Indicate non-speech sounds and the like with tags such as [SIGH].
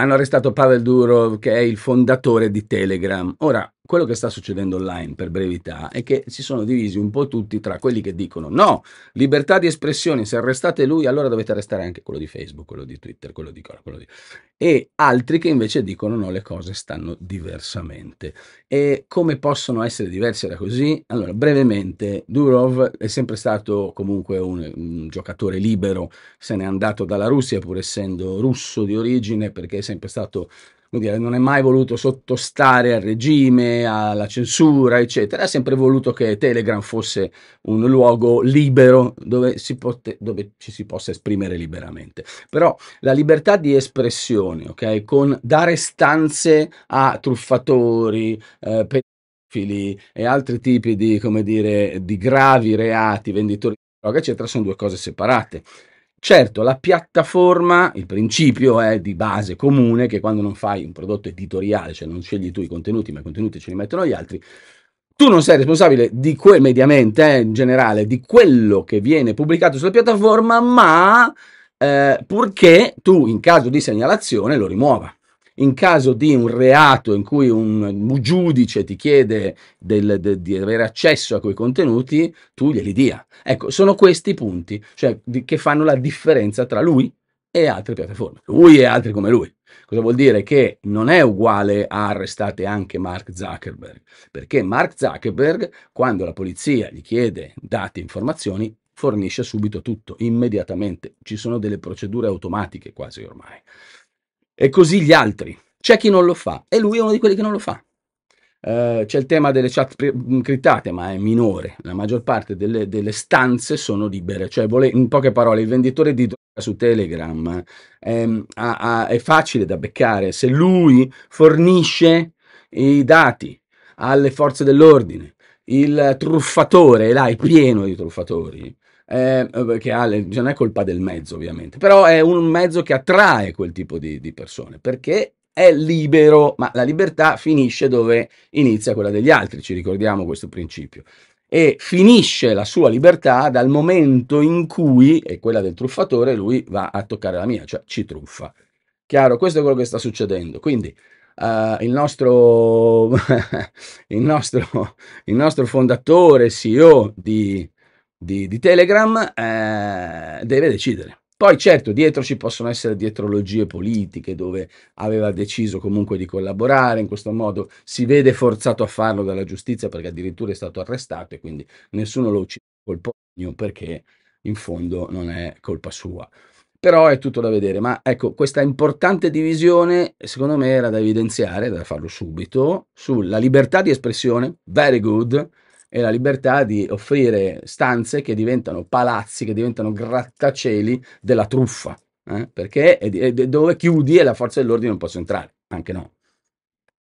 hanno arrestato Pavel Durov, che è il fondatore di Telegram. Ora, quello che sta succedendo online, per brevità, è che si sono divisi un po' tutti tra quelli che dicono no, libertà di espressione, se arrestate lui allora dovete arrestare anche quello di Facebook, quello di Twitter, quello di quello di... E altri che invece dicono no, le cose stanno diversamente. E come possono essere diverse da così? Allora, brevemente, Durov è sempre stato comunque un, un giocatore libero, se n'è andato dalla Russia pur essendo russo di origine perché è sempre stato dire, non è mai voluto sottostare al regime, alla censura, eccetera. Ha sempre voluto che Telegram fosse un luogo libero dove, si pote- dove ci si possa esprimere liberamente. Però la libertà di espressione, ok? Con dare stanze a truffatori, eh, pedofili e altri tipi di, come dire, di gravi reati, venditori di droga, eccetera, sono due cose separate. Certo, la piattaforma, il principio è di base comune che quando non fai un prodotto editoriale, cioè non scegli tu i contenuti, ma i contenuti ce li mettono gli altri, tu non sei responsabile di quel mediamente, eh, in generale, di quello che viene pubblicato sulla piattaforma, ma eh, purché tu in caso di segnalazione lo rimuova in caso di un reato in cui un giudice ti chiede del, de, di avere accesso a quei contenuti, tu glieli dia. Ecco, sono questi i punti cioè, di, che fanno la differenza tra lui e altre piattaforme. Lui e altri come lui. Cosa vuol dire? Che non è uguale a arrestate anche Mark Zuckerberg, perché Mark Zuckerberg, quando la polizia gli chiede dati e informazioni, fornisce subito tutto, immediatamente. Ci sono delle procedure automatiche quasi ormai e così gli altri. C'è chi non lo fa e lui è uno di quelli che non lo fa. Uh, c'è il tema delle chat mm, criptate, ma è minore. La maggior parte delle, delle stanze sono libere, cioè vole, in poche parole, il venditore di droga su Telegram ehm, a, a, è facile da beccare se lui fornisce i dati alle forze dell'ordine. Il truffatore, là è pieno di truffatori, eh, eh ha, cioè, non è colpa del mezzo ovviamente, però è un mezzo che attrae quel tipo di, di persone, perché è libero, ma la libertà finisce dove inizia quella degli altri, ci ricordiamo questo principio e finisce la sua libertà dal momento in cui, e quella del truffatore, lui va a toccare la mia, cioè ci truffa. Chiaro, questo è quello che sta succedendo. Quindi uh, il, nostro, [LAUGHS] il, nostro, il, nostro, fondatore, CEO di, di, di Telegram eh, deve decidere. Poi certo dietro ci possono essere dietrologie politiche dove aveva deciso comunque di collaborare, in questo modo si vede forzato a farlo dalla giustizia perché addirittura è stato arrestato e quindi nessuno lo uccide col pugno perché in fondo non è colpa sua. Però è tutto da vedere, ma ecco questa importante divisione secondo me era da evidenziare, da farlo subito, sulla libertà di espressione, very good, e la libertà di offrire stanze che diventano palazzi, che diventano grattacieli della truffa, eh? perché è, è, dove chiudi e la forza dell'ordine non può entrare, anche no.